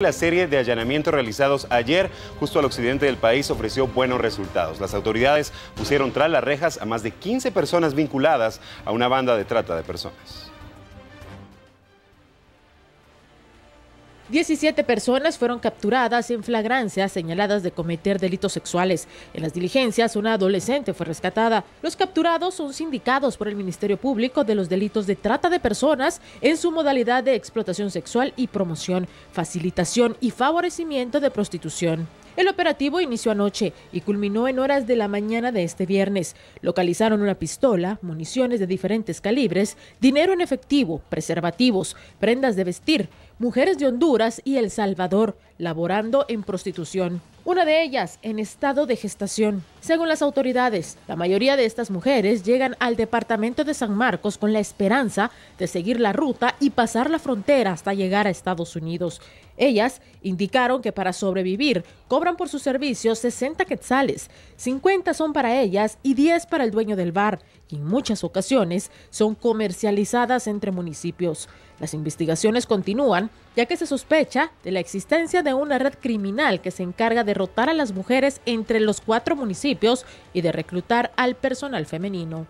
La serie de allanamientos realizados ayer justo al occidente del país ofreció buenos resultados. Las autoridades pusieron tras las rejas a más de 15 personas vinculadas a una banda de trata de personas. 17 personas fueron capturadas en flagrancia señaladas de cometer delitos sexuales. En las diligencias, una adolescente fue rescatada. Los capturados son sindicados por el Ministerio Público de los delitos de trata de personas en su modalidad de explotación sexual y promoción, facilitación y favorecimiento de prostitución. El operativo inició anoche y culminó en horas de la mañana de este viernes. Localizaron una pistola, municiones de diferentes calibres, dinero en efectivo, preservativos, prendas de vestir, mujeres de Honduras y El Salvador laborando en prostitución, una de ellas en estado de gestación. Según las autoridades, la mayoría de estas mujeres llegan al departamento de San Marcos con la esperanza de seguir la ruta y pasar la frontera hasta llegar a Estados Unidos. Ellas indicaron que para sobrevivir cobran por sus servicios 60 quetzales, 50 son para ellas y 10 para el dueño del bar, y en muchas ocasiones son comercializadas entre municipios. Las investigaciones continúan, ya que se sospecha de la existencia de de una red criminal que se encarga de rotar a las mujeres entre los cuatro municipios y de reclutar al personal femenino.